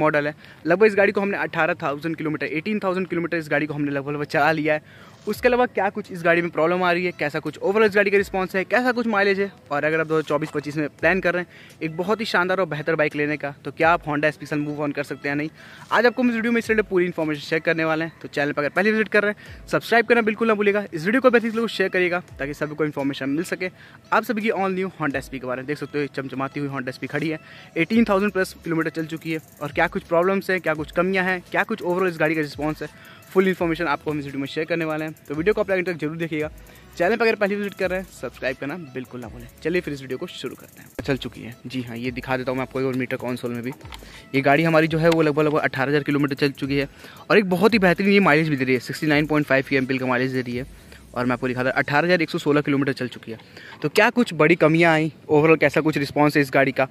model है लगभग इस गाड़ी को हमने 18,000 किलोमीटर 18,000 किलोमीटर इस गाड़ी को हमने लगभग चला लिया है उसके अलावा क्या कुछ इस गाड़ी में प्रॉब्लम आ रही है कैसा कुछ ओवरऑल इस गाड़ी का रिस्पॉन्स है कैसा कुछ माइलेज है और अगर आप दो हज़ार में प्लान कर रहे हैं एक बहुत ही शानदार और बेहतर बाइक लेने का तो क्या आप होंडा स्पेशल मूव ऑन कर सकते हैं नहीं आज आपको इस वीडियो में इस पूरी इन्फॉर्मेशन शेयर करने वाले हैं तो चैनल पर अगर पहले विजिट कर रहे हैं सब्सक्राइब करना बिल्कुल ना भूलेगा इस वीडियो को बेहतर लोग शेयर करिएगा ताकि सभी को इन्फॉर्मेशन मिल सके आप सभी की ऑल न्यू हॉन्डा स्पी के बारे में देख सकते हो चमचमाती हुई हॉन्डा एसपी खड़ी है एटीन प्लस किलोमीटर चल चुकी है और क्या कुछ प्रॉब्लम्स हैं क्या कुछ कमियाँ हैं क्या कुछ ओवरऑल इस गाड़ी का रिस्पॉन्स है फुल इन्फॉर्मेशन आपको हम इस वीडियो में शेयर करने वाले हैं तो वीडियो को आप एंड तक जरूर देखिएगा चैनल पर अगर पहली विजिट कर रहे हैं सब्सक्राइब करना बिल्कुल ना बोले चलिए फिर इस वीडियो को शुरू करते हैं चल चुकी है जी हाँ ये दिखा देता हूँ मैं आपको और मीटर कौनसोल में भी ये गाड़ी हमारी जो है वो लगभग लगभग अठारह हज़ार किलोमीटर चल चुकी है और एक बहुत ही बेहतरीन ये माइलेज भी दे रही है sixty nine point five M P का माइलेज दे रही है और मैं आपको दिखा रहा हूँ अठारह हज़ार एक सौ सोलह किलोमीटर चल चुकी है तो क्या कुछ बड़ी कमियाँ आई ओवरऑल कैसा कुछ रिस्पॉन्स है इस गाड़ी का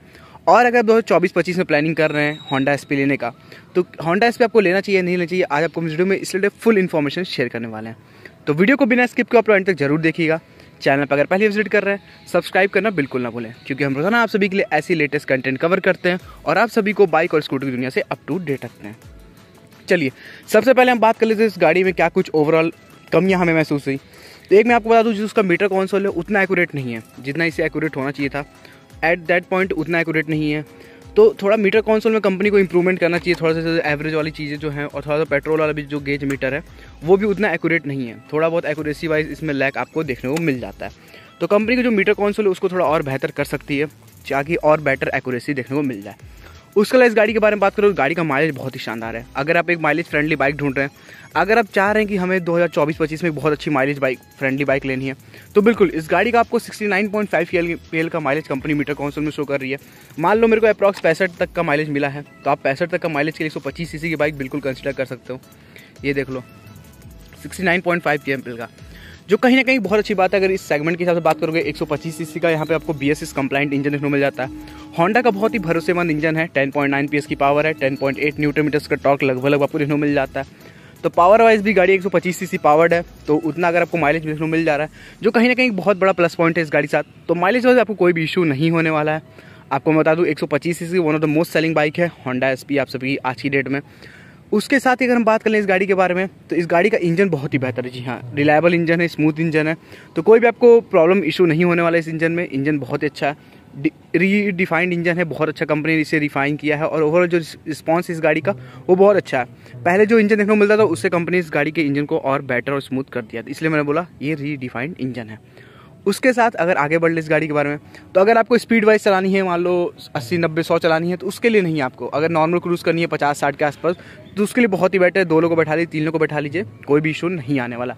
और अगर दो हज़ार चौबीस में प्लानिंग कर रहे हैं होंडा एस लेने का तो होंडा एस आपको लेना चाहिए नहीं लेना चाहिए आज आपको वीडियो में इसलिए फुल इन्फॉर्मेशन शेयर करने वाले हैं तो वीडियो को बिना स्किप के आप एंड तक जरूर देखिएगा चैनल पर अगर पहले विजिट कर रहे हैं सब्सक्राइब करना बिल्कुल ना भूलें क्योंकि हम रोजाना आप सभी के लिए ऐसी लेटेस्ट कंटेंट कवर करते हैं और आप सभी को बाइक और स्कूटर की दुनिया से अप टू डेट रखते हैं चलिए सबसे पहले हम बात कर लेते हैं इस गाड़ी में क्या कुछ ओवरऑल कमियाँ हमें महसूस हुई तो एक मैं आपको बता दूँ जो उसका मीटर कौन सा है उतना एक्यूरेट नहीं है जितना इसे एकूरेट होना चाहिए था एट दैट पॉइंट उतना एक्यूरेट नहीं है तो थोड़ा मीटर कौनसोल में कंपनी को इंप्रूवमेंट करना चाहिए थोड़ा सा एवरेज वाली चीज़ें जो हैं और थोड़ा सा पेट्रोल वाला भी जो गेज मीटर है वो भी उतना एक्यूरेट नहीं है थोड़ा बहुत एक्यूरेसी वाइज इसमें लैक आपको देखने को मिल जाता है तो कंपनी का जो मीटर कौनसोल है उसको थोड़ा और बेहतर कर सकती है ताकि और बेटर एक्यूरेसी देखने को मिल जाए उसके लिए इस गाड़ी के बारे में बात करो गाड़ी का माइलेज बहुत ही शानदार है अगर आप एक माइलेज फ्रेंडली बाइक ढूंढ रहे हैं अगर आप चाह रहे हैं कि हमें 2024-25 में बहुत अच्छी माइलेज बाइक फ्रेंडली बाइक लेनी है तो बिल्कुल इस गाड़ी का आपको 69.5 पॉइंट का माइलेज कंपनी मीटर काउंसिल में शो कर रही है मान लो मेरे को अप्रॉक्स पैंसठ तक का माइलेज मिला है तो आप पैंसठ तक का माइलेज के लिए सौ सीसी की बाइक बिल्कुल कंसिडर कर सकते हो ये देख लो sixty nine point five K M का जो कहीं ना कहीं बहुत अच्छी बात है अगर इस सेगमेंट के हिसाब से बात करोगे 125 सीसी का यहाँ पे आपको B S S compliant engine देखने मिल जाता है होंडा का बहुत ही भरोसेमंद इंजन है 10.9 एस की पावर है 10.8 न्यूटन मीटर्स का टॉक लगभग लगभग आपको देखने मिल जाता है तो पावर वाइज भी गाड़ी सी सी पावर्ड है तो उतना अगर आपको माइलेज देखने मिल जा रहा है जो कहीं ना कहीं बहुत बड़ा प्लस पॉइंट है इस गाड़ी के साथ तो माइलेज वाइज आपको कोई भी इशू नहीं होने वाला है आपको मैं बता दूँ C C one of the most selling bike है होंडा एस आप सभी आज की डेट में उसके साथ ही अगर हम बात कर लें इस गाड़ी के बारे में तो इस गाड़ी का इंजन बहुत ही बेहतर है जी हाँ रिलायबल इंजन है स्मूथ इंजन है तो कोई भी आपको प्रॉब्लम इशू नहीं होने वाला इस इंजन में इंजन बहुत ही अच्छा है रीडिफाइंड इंजन है बहुत अच्छा कंपनी ने इसे रिफाइन किया है और ओवरऑल जो रिस्पॉन्स इस गाड़ी का वो बहुत अच्छा है पहले जो इंजन देखने को मिलता था उससे कंपनी इस गाड़ी के इंजन को और बेटर और स्मूथ कर दिया था इसलिए मैंने बोला ये रीडिफाइंड इंजन है उसके साथ अगर आगे बढ़ ले इस गाड़ी के बारे में तो अगर आपको स्पीड वाइज चलानी है मान लो अस्सी नब्बे सौ चलानी है तो उसके लिए नहीं आपको अगर नॉर्मल क्रूज़ करनी है पचास साठ के आसपास तो उसके लिए बहुत ही बेटर है दो लोग को बैठा लीजिए तीन लोग को बैठा लीजिए कोई भी इशू नहीं आने वाला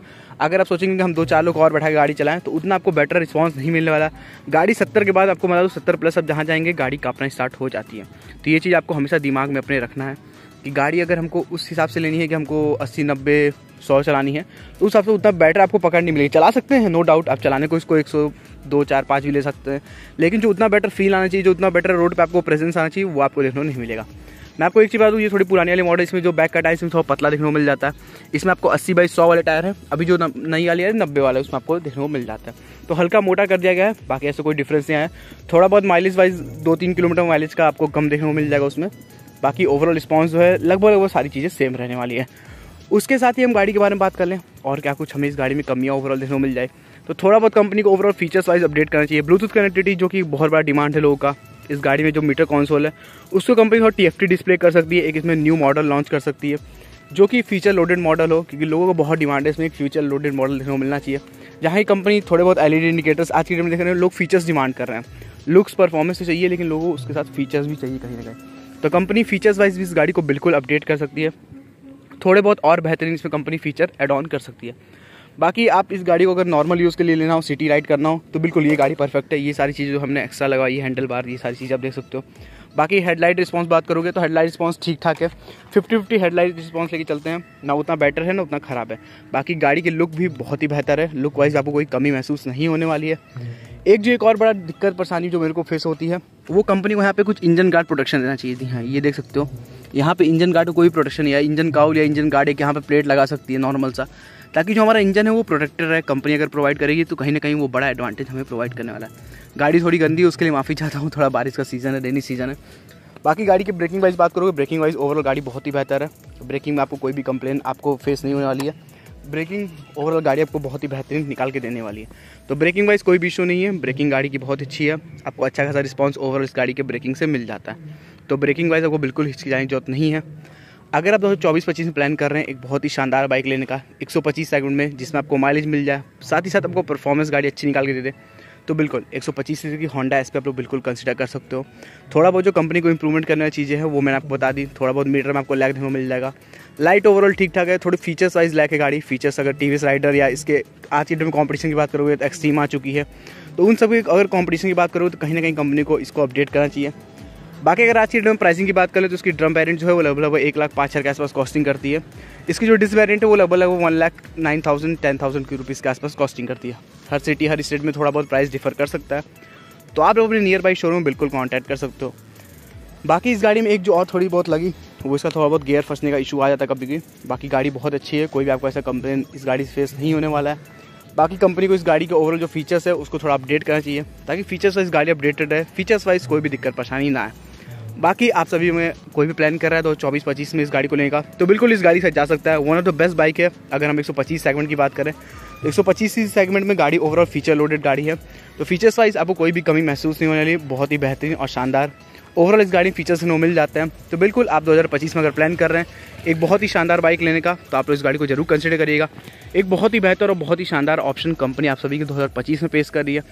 अगर आप सोचेंगे कि हम दो चार लोग और बैठा के गाड़ी चलाएं तो उतना आपको बेटर रिस्पॉन्स नहीं मिलने वाला गाड़ी सत्तर के बाद आपको मतलब सत्तर प्लस आप जहाँ जाएंगे गाड़ी कापना स्टार्ट हो जाती है तो ये चीज़ आपको हमेशा दिमाग में अपने रखना है कि गाड़ी अगर हमको उस हिसाब से लेनी है कि हमको अस्सी नब्बे सौ चलानी है तो उस हिसाब से उतना बैटर आपको पकड़ नहीं मिलेगी चला सकते हैं नो डाउट आप चलाने को इसको एक सौ दो चार पाँच भी ले सकते हैं लेकिन जो उतना बेटर फील आना चाहिए जो उतना बेटर रोड पर आपको प्रेजेंस आना चाहिए वो आपको देखने को नहीं मिलेगा मैं आपको एक चीज़ बता दूँ ये थोड़ी पुरानी वाली मॉडल इसमें जो बैक का टायर इसमें थोड़ा पतला देखने को मिल जाता है इसमें आपको अस्सी बाई सौ वाले टायर है अभी जो नई वाली है नब्बे वाला है उसमें आपको देखने को मिल जाता है तो हल्का मोटा कर दिया गया है बाकी ऐसे कोई डिफरेंस नहीं आया थोड़ा बहुत माइलेज वाइज दो तीन किलोमीटर माइलेज का आपको कम देखने को मिल जाएगा उसमें बाकी ओवरऑल रिस्पॉन्स जो है लगभग लगभग सारी चीज़ें सेम रहने वाली है उसके साथ ही हम गाड़ी के बारे में बात कर लें और क्या कुछ हमें इस गाड़ी में कमियाँ ओवरऑल देखने को मिल जाए तो थोड़ा बहुत कंपनी को ओवरऑल फीचर्स वाइज अपडेट करना चाहिए ब्लूटूथ कनेक्टिविटी जो कि बहुत बड़ा डिमांड है लोगों का इस गाड़ी में जो मीटर कॉन्सोल है उसको कंपनी थोड़ा टी डिस्प्ले कर सकती है एक इसमें न्यू मॉडल लॉन्च कर सकती है जो कि फीचर लोडेड मॉडल हो क्योंकि लोगों को बहुत डिमांड है इसमें एक फ्यूचर लोडेड मॉडल देखने को मिलना चाहिए जहाँ की कंपनी थोड़े बहुत एल इंडिकेटर्स आज के डेट में देख रहे हैं लोग फीचर्स डिमांड कर रहे हैं लुक्स परफॉर्मेंस तो चाहिए लेकिन लोगों को उसके साथ फीचर्स भी चाहिए कहीं ना कहीं तो कंपनी फीचर्स वाइज भी इस गाड़ी को बिल्कुल अपडेट कर सकती है थोड़े बहुत और बेहतरीन इसमें कंपनी फीचर एड ऑन कर सकती है बाकी आप इस गाड़ी को अगर नॉर्मल यूज़ के लिए लेना हो सिटी राइड करना हो तो बिल्कुल ये गाड़ी परफेक्ट है ये सारी चीज़ जो हमने एक्स्ट्रा लगाई है हैंडल बार ये सारी चीज़ आप देख सकते हो बाकी हेडलाइट रिस्पॉन्स बात करोगे तो हेडलाइट रिस्पॉन्स ठीक ठाक है फिफ्टी फिफ्टी हेडलाइट रिस्पॉन्स लेके चलते हैं ना उतना बेटर है ना उतना ख़राब है बाकी गाड़ी की लुक भी बहुत ही बेहतर है लुक वाइज आपको कोई कमी महसूस नहीं होने वाली है एक जो एक और बड़ा दिक्कत परेशानी जो मेरे को फेस होती है वो कंपनी को यहाँ पे कुछ इंजन गार्ड प्रोटेक्शन देना चाहिए थी हाँ ये देख सकते हो यहाँ पे इंजन गार्ड को कोई प्रोटेक्शन या इंजन काउल या इंजन गार्ड एक यहाँ पे प्लेट लगा सकती है नॉर्मल सा ताकि जो हमारा इंजन है वो प्रोटेक्टेड रहे कंपनी अगर प्रोवाइड करेगी तो कहीं ना कहीं वो बड़ा एडवांटेज हमें प्रोवाइड करने वाला है गाड़ी थोड़ी गंदी है उसके लिए माफ़ी चाहता हूँ थोड़ा बारिश का सीज़न है रेनी सीज़न है बाकी गाड़ी की ब्रेकिंग वाइज बात करोगे ब्रेकिंग वाइज ओवरऑल गाड़ी बहुत ही बेहतर है ब्रेकिंग में आपको कोई भी कंप्लेन आपको फेस नहीं होने वाली है ब्रेकिंग ओवरऑल गाड़ी आपको बहुत ही बेहतरीन निकाल के देने वाली है तो ब्रेकिंग वाइज कोई भी इशू नहीं है ब्रेकिंग गाड़ी की बहुत अच्छी है आपको अच्छा खासा रिस्पॉन्स ओवरऑल इस गाड़ी के ब्रेकिंग से मिल जाता है तो ब्रेकिंग वाइज आपको बिल्कुल हिचकिचाने की जरूरत नहीं है अगर आप दो चौबीस पच्चीस में प्लान कर रहे हैं एक बहुत ही शानदार बाइक लेने का 125 सेगमेंट में जिसमें आपको माइलेज मिल जाए साथ ही साथ आपको परफॉर्मेंस गाड़ी अच्छी निकाल के दे दे तो बिल्कुल 125 सीसी की होंडा एस पे आप लोग बिल्कुल कंसिडर कर सकते हो थोड़ा बहुत जो कंपनी को इंप्रूवमेंट करने वाली चीज़ें हैं वो मैंने आपको बता दी थोड़ा बहुत मीटर में आपको लैक देखने को मिल जाएगा लाइट ओवरऑल ठीक ठाक है थोड़ी फीचर्स वाइज लैक है गाड़ी फीचर्स अगर टी राइडर या इसके आज के डेट में कॉम्पिटिशन की बात करोगे तो एक्सट्रीम आ चुकी है तो उन सभी अगर कॉम्पिटिशन की बात करोगे तो कहीं ना कहीं कंपनी को इसको अपडेट करना चाहिए बाकी अगर आज की डेट में प्राइसिंग की बात करें तो उसकी ड्रम वेरियंट जो है वो लगभग लगभग एक लाख पाँच हज़ार के आसपास कॉस्टिंग करती है इसकी जो डिस वेरियंट है वो लगभग लगभग one lakh nine thousand ten thousand के रुपीज़ के आसपास कॉस्टिंग करती है हर सिटी हर स्टेट में थोड़ा बहुत प्राइस डिफर कर सकता है तो आप लोग अपने नियर बाई शोरूम बिल्कुल कॉन्टैक्ट कर सकते हो बाकी इस गाड़ी में एक जो और थोड़ी बहुत लगी वो इसका थोड़ा बहुत गेयर फंसने का इशू आ जाता है कभी भी बाकी गाड़ी बहुत अच्छी है कोई भी आपको ऐसा कंप्लेन इस गाड़ी से फेस नहीं होने वाला है बाकी कंपनी को इस गाड़ी के ओवरऑल जो फीचर्स है उसको थोड़ा अपडेट करना चाहिए ताकि फीचर्स वाइज गाड़ी अपडेटेड है फीचर्स वाइज कोई भी दिक्कत परेशानी ना आए बाकी आप सभी में कोई भी प्लान कर रहा है तो चौबीस पच्चीस में इस गाड़ी को लेने का तो बिल्कुल इस गाड़ी से जा सकता है one of the best bike है अगर हम 125 सेगमेंट की बात करें तो 125 सेगमेंट में गाड़ी ओवरऑल फीचर लोडेड गाड़ी है तो फीचर्स वाइज आपको कोई भी कमी महसूस नहीं होने वाली बहुत ही बेहतरीन और शानदार ओवरऑल इस गाड़ी फीचर्स नो मिल जाते हैं तो बिल्कुल आप 2025 में अगर प्लान कर रहे हैं एक बहुत ही शानदार बाइक लेने का तो आप इस गाड़ी को जरूर कंसिडर करिएगा एक बहुत ही बेहतर और बहुत ही शानदार ऑप्शन कंपनी आप सभी को 2025 में पेश कर रही है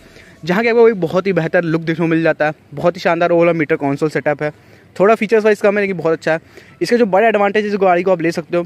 जहाँ के आपको एक बहुत ही बेहतर लुक देखने को मिल जाता है बहुत ही शानदार ओवरऑल मीटर कौनसोल सेटअप है थोड़ा फीचर्स वाइज कम है लेकिन बहुत अच्छा है इसका जो बड़ा एडवांटेज इस गाड़ी को आप ले सकते हो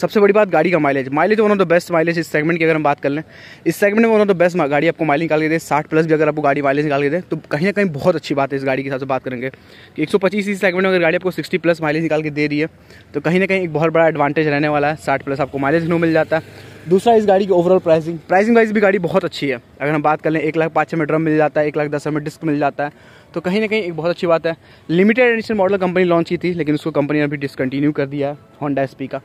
सबसे बड़ी बात गाड़ी का mileage mileage one of the best mileage इस सेगमेंट की अगर हम बात कर लें इस सेगमेंट में वन ऑफ द बेस्ट गाड़ी आपको माइलेज निकाल के दे साठ प्लस भी अगर आपको गाड़ी माइलेज निकाल के दे तो कहीं ना कहीं बहुत अच्छी बात है इस गाड़ी के हिसाब से बात करेंगे कि एक सौ पच्चीस इस सेगमेंट में अगर गाड़ी आपको सिक्सटी प्लस माइलेज निकाल के दे रही है तो कहीं ना कहीं एक बहुत बड़ा एडवांटेज रहने वाला है साठ प्लस आपको माइलेज नहीं मिल जाता है दूसरा इस गाड़ी की ओवरऑल प्राइसिंग प्राइसिंग वाइज भी गाड़ी बहुत अच्छी है अगर हम बात कर लें एक लाख पाँच में ड्रम मिल जाता है एक लाख दस में डिस्क मिल जाता है तो कहीं ना कहीं एक बहुत अच्छी बात है limited edition model company launch की थी लेकिन उसको कंपनी ने अभी डिसकंटिन्यू कर दिया है होंडा एस का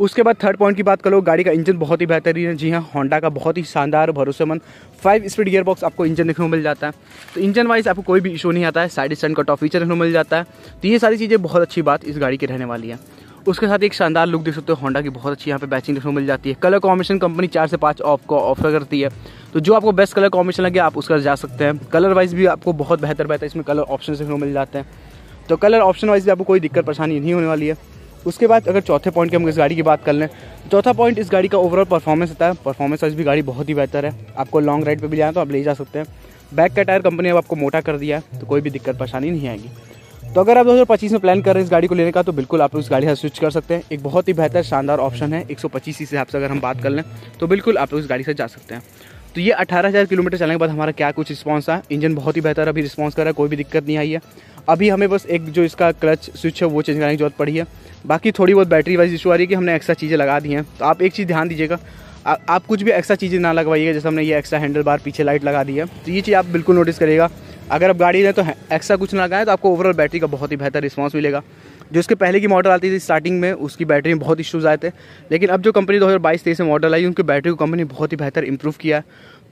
उसके बाद थर्ड पॉइंट की बात करो गाड़ी का इंजन बहुत ही बेहतरीन है जी हाँ होंडा का बहुत ही शानदार भरोसेमंद फाइव स्पीड गियर बॉक्स आपको इंजन देखने को मिल जाता है तो इंजन वाइज आपको कोई भी इशू नहीं आता है साइड स्टैंड का टॉप फीचर देखने को मिल जाता है तो ये सारी चीज़ें बहुत अच्छी बात इस गाड़ी की रहने वाली है उसके साथ एक शानदार लुक देख सकते हो होंडा की बहुत अच्छी यहाँ पे बैचिंग देखने को मिल जाती है कलर कॉम्बिनेशन कंपनी चार से पाँच आपको ऑफर करती है तो जो आपको बेस्ट कलर कॉम्बिनेशन लगे आप उसका जा सकते हैं कलर वाइज भी आपको बहुत बेहतर बेहतर इसमें कलर ऑप्शन देखने को मिल जाते हैं तो कलर ऑप्शन वाइज भी आपको कोई दिक्कत परेशानी नहीं होने वाली है उसके बाद अगर चौथे पॉइंट की हम इस गाड़ी की बात कर लें चौथा पॉइंट इस गाड़ी का ओवरऑल परफॉर्मेंस होता है परफॉर्मेंस वाइज भी गाड़ी बहुत ही बेहतर है आपको लॉन्ग राइड पर भी जाए तो आप ले जा सकते हैं बैक का टायर कंपनी अब आपको मोटा कर दिया है तो कोई भी दिक्कत परेशानी नहीं आएगी तो अगर आप पच्चीस में प्लान कर रहे हैं इस गाड़ी को लेने का तो बिल्कुल आप उस गाड़ी से स्विच कर सकते हैं एक बहुत ही बेहतर शानदार ऑप्शन है 125 सीसी हिसाब से अगर हम बात कर लें तो बिल्कुल आप उस गाड़ी से जा सकते हैं तो ये 18,000 किलोमीटर चलने के बाद हमारा क्या कुछ रिस्पॉन्स था इंजन बहुत ही बेहतर अभी रिस्पॉन्स कर रहा है कोई भी दिक्कत नहीं आई है अभी हमें बस एक जो इसका क्लच स्विच है वो चेंज कराने की जरूरत पड़ी है बाकी थोड़ी बहुत बैटरी वाइज इशू आ रही है कि हमने एक्स्ट्रा चीज़ें लगा दी हैं तो आप एक चीज़ ध्यान दीजिएगा आप कुछ भी एक्स्ट्रा चीज़ें ना लगवाइएगा जैसे हमने ये एक्स्ट्रा हैंडल बार पीछे लाइट लगा दी है तो ये चीज़ आप बिल्कुल नोटिस करिएगा अगर आप गाड़ी लें तो एक्स्ट्रा कुछ ना लगाएं तो आपको ओवरऑल बैटरी का बहुत ही बेहतर रिस्पॉन्स मिलेगा जो इसके पहले की मॉडल आती थी स्टार्टिंग में उसकी बैटरी में बहुत इश्यूज़ आए थे लेकिन अब जो कंपनी 2022 हज़ार में मॉडल आई उनकी बैटरी को कंपनी बहुत ही बेहतर इंप्रूव किया है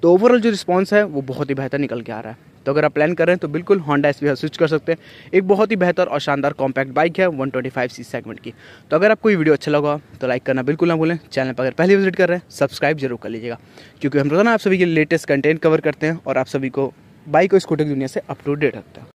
तो ओवरऑल जो रिस्पॉन्स है वो बहुत ही बेहतर निकल के आ रहा है तो अगर आप प्लान कर रहे हैं तो बिल्कुल होंडा एस स्विच कर सकते हैं एक बहुत ही बेहतर और शानदार कॉम्पैक्ट बाइक है 125 सी सेगमेंट की तो अगर आपको ये वीडियो अच्छा लगा तो लाइक करना बिल्कुल ना भूलें चैनल पर अगर पहले विजिट कर रहे हैं सब्सक्राइब जरूर कर लीजिएगा क्योंकि हम रोजाना आप सभी के लेटेस्ट कंटेंट कवर करते हैं और आप सभी को बाइक और स्कूटर की दुनिया से अप टू डेट रखते हैं